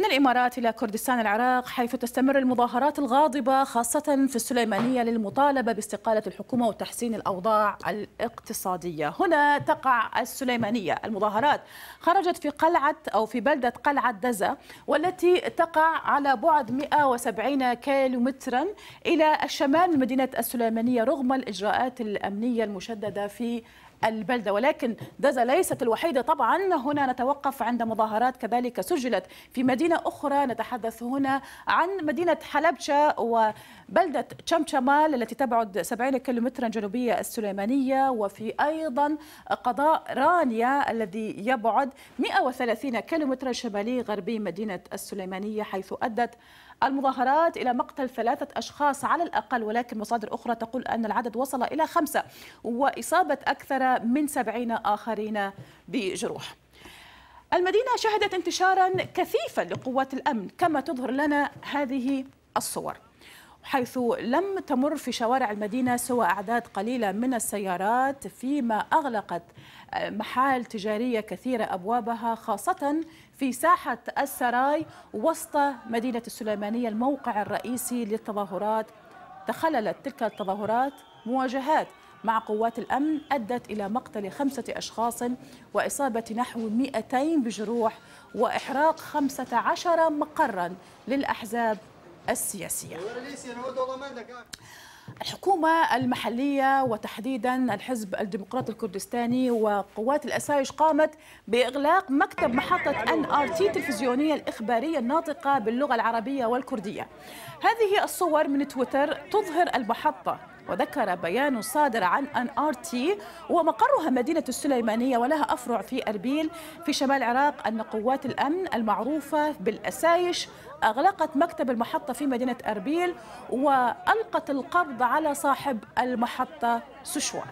من الإمارات إلى كردستان العراق حيث تستمر المظاهرات الغاضبة خاصة في السليمانية للمطالبة باستقالة الحكومة وتحسين الأوضاع الاقتصادية هنا تقع السليمانية المظاهرات خرجت في قلعة أو في بلدة قلعة دزه والتي تقع على بعد 170 كيلومترا إلى الشمال من مدينة السليمانية رغم الإجراءات الأمنية المشددة في البلدة ولكن دازا ليست الوحيدة طبعا هنا نتوقف عند مظاهرات كذلك سجلت في مدينة أخرى نتحدث هنا عن مدينة حلبشة وبلدة تشمشمال التي تبعد 70 كيلومترا جنوبية السليمانية وفي أيضا قضاء رانيا الذي يبعد 130 كيلومترا شمالي غربي مدينة السليمانية حيث أدت المظاهرات إلى مقتل ثلاثة أشخاص على الأقل ولكن مصادر أخرى تقول أن العدد وصل إلى خمسة وإصابة أكثر من سبعين آخرين بجروح المدينة شهدت انتشارا كثيفا لقوات الأمن كما تظهر لنا هذه الصور حيث لم تمر في شوارع المدينة سوى أعداد قليلة من السيارات فيما أغلقت محال تجارية كثيرة أبوابها خاصة في ساحة السراي وسط مدينة السليمانية الموقع الرئيسي للتظاهرات تخللت تلك التظاهرات مواجهات مع قوات الأمن أدت إلى مقتل خمسة أشخاص وإصابة نحو 200 بجروح وإحراق 15 مقرا للأحزاب السياسية الحكومة المحلية وتحديدا الحزب الديمقراطي الكردستاني وقوات الأسايش قامت بإغلاق مكتب محطة أن آر تي التلفزيونية الإخبارية الناطقة باللغة العربية والكردية هذه الصور من تويتر تظهر المحطة وذكر بيان صادر عن ان ار تي ومقرها مدينه السليمانيه ولها افرع في اربيل في شمال العراق ان قوات الامن المعروفه بالاسايش اغلقت مكتب المحطه في مدينه اربيل والقت القبض على صاحب المحطه سشوار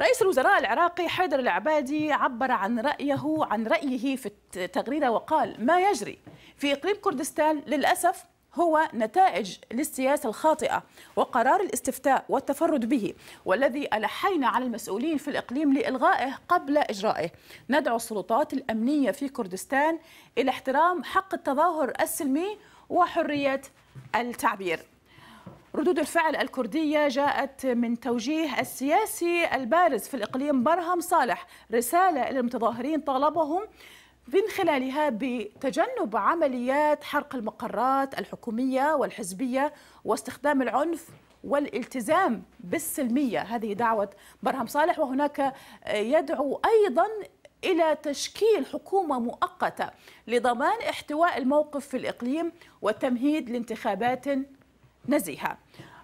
رئيس الوزراء العراقي حيدر العبادي عبر عن رأيه عن رأيه في التغريدة وقال ما يجري في إقليم كردستان للأسف هو نتائج للسياسة الخاطئة وقرار الاستفتاء والتفرد به والذي ألحينا على المسؤولين في الإقليم لإلغائه قبل إجرائه ندعو السلطات الأمنية في كردستان إلى احترام حق التظاهر السلمي وحرية التعبير ردود الفعل الكردية جاءت من توجيه السياسي البارز في الإقليم برهم صالح رسالة إلى المتظاهرين طالبهم من خلالها بتجنب عمليات حرق المقرات الحكومية والحزبية واستخدام العنف والالتزام بالسلمية هذه دعوة برهم صالح وهناك يدعو أيضا إلى تشكيل حكومة مؤقتة لضمان احتواء الموقف في الإقليم والتمهيد لانتخابات نزيهة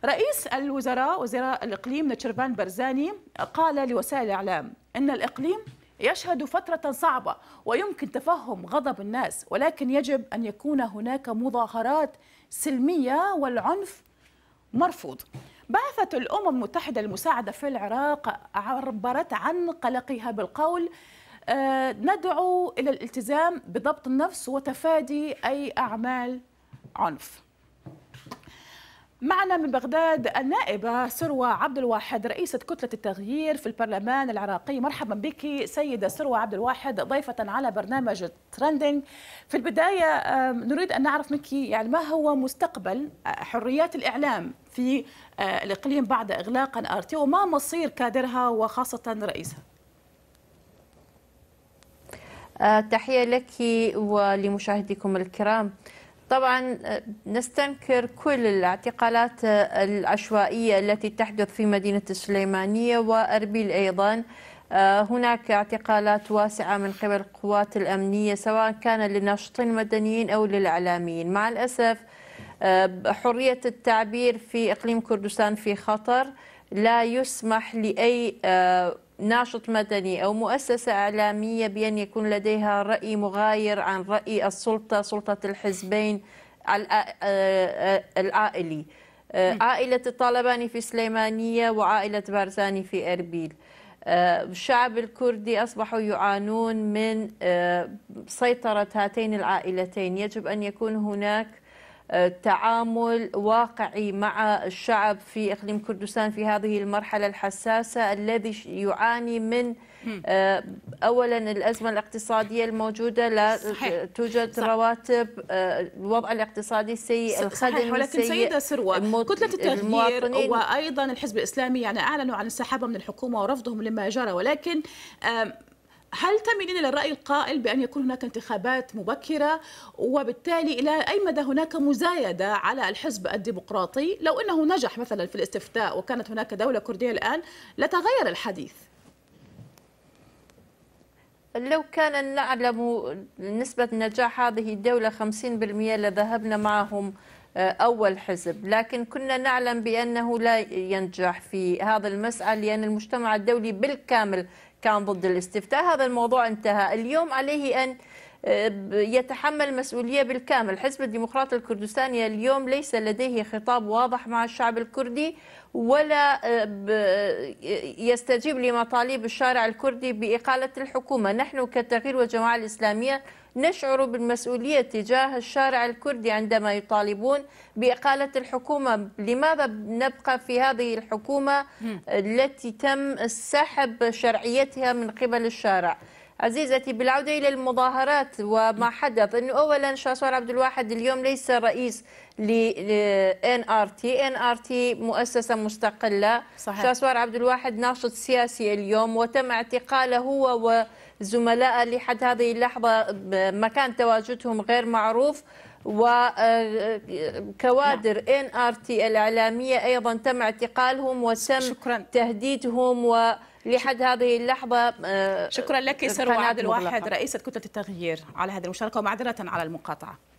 رئيس الوزراء وزراء الإقليم نتشرفان برزاني قال لوسائل الإعلام أن الإقليم يشهد فترة صعبة ويمكن تفهم غضب الناس ولكن يجب أن يكون هناك مظاهرات سلمية والعنف مرفوض بعثة الأمم المتحدة المساعدة في العراق عبرت عن قلقها بالقول آه، ندعو إلى الالتزام بضبط النفس وتفادي أي أعمال عنف معنا من بغداد النائبة سروة عبد الواحد رئيسة كتلة التغيير في البرلمان العراقي مرحبا بك سيدة سروة عبد الواحد ضيفة على برنامج ترندنج في البداية نريد أن نعرف منك يعني ما هو مستقبل آه، حريات الإعلام في آه، الإقليم بعد إغلاق أن آرتي وما مصير كادرها وخاصة رئيسها آه، تحية لك ولمشاهديكم الكرام طبعا نستنكر كل الاعتقالات آه، العشوائية التي تحدث في مدينة السليمانية وأربيل أيضا آه، هناك اعتقالات واسعة من قبل القوات الأمنية سواء كان للناشطين المدنيين أو للإعلاميين مع الأسف آه، حرية التعبير في إقليم كردستان في خطر لا يسمح لأي ناشط مدني أو مؤسسة إعلامية بأن يكون لديها رأي مغاير عن رأي السلطة سلطة الحزبين العائلي آه، عائلة الطالباني في سليمانية وعائلة بارزاني في أربيل آه، الشعب الكردي أصبحوا يعانون من آه، سيطرة هاتين العائلتين يجب أن يكون هناك آه، تعامل واقعي مع الشعب في اقليم كردستان في هذه المرحله الحساسه الذي يعاني من آه، اولا الازمه الاقتصاديه الموجوده لا آه، توجد رواتب الوضع الاقتصادي سيء الخدمي السيء ولكن سيده سروه كتله التغيير وايضا الحزب الاسلامي يعني اعلنوا عن السحابه من الحكومه ورفضهم لما جرى ولكن هل تميلين الى الراي القائل بان يكون هناك انتخابات مبكره وبالتالي الى اي مدى هناك مزايده على الحزب الديمقراطي لو انه نجح مثلا في الاستفتاء وكانت هناك دوله كرديه الان لتغير الحديث؟ لو كان نعلم نسبة نجاح هذه الدولة 50% لذهبنا معهم آه، أول حزب لكن كنا نعلم بأنه لا ينجح في هذا المسعى لأن المجتمع الدولي بالكامل كان ضد الاستفتاء هذا الموضوع انتهى اليوم عليه أن آه، يتحمل مسؤولية بالكامل الحزب الديمقراطي الكردستاني اليوم ليس لديه خطاب واضح مع الشعب الكردي ولا آه، آه، يستجيب لمطالب الشارع الكردي بإقالة الحكومة نحن كتغيير والجماعة الإسلامية نشعر بالمسؤولية تجاه الشارع الكردي عندما يطالبون بإقالة الحكومة لماذا نبقى في هذه الحكومة التي تم سحب شرعيتها من قبل الشارع عزيزتي بالعودة إلى المظاهرات وما حدث أنه أولا شاسور عبد الواحد اليوم ليس رئيس ل ان ار تي ان ار تي مؤسسه مستقله صحيح. شاسوار عبد الواحد ناشط سياسي اليوم وتم اعتقاله هو زملاء لحد هذه اللحظة مكان تواجدهم غير معروف وكوادر آه، ان نعم. ار تي الاعلاميه ايضا تم اعتقالهم وتم شكرا. تهديدهم ولحد هذه اللحظه آه، شكرا لك سروى عبد الواحد رئيسه كتله التغيير على هذه المشاركه ومعذره على المقاطعه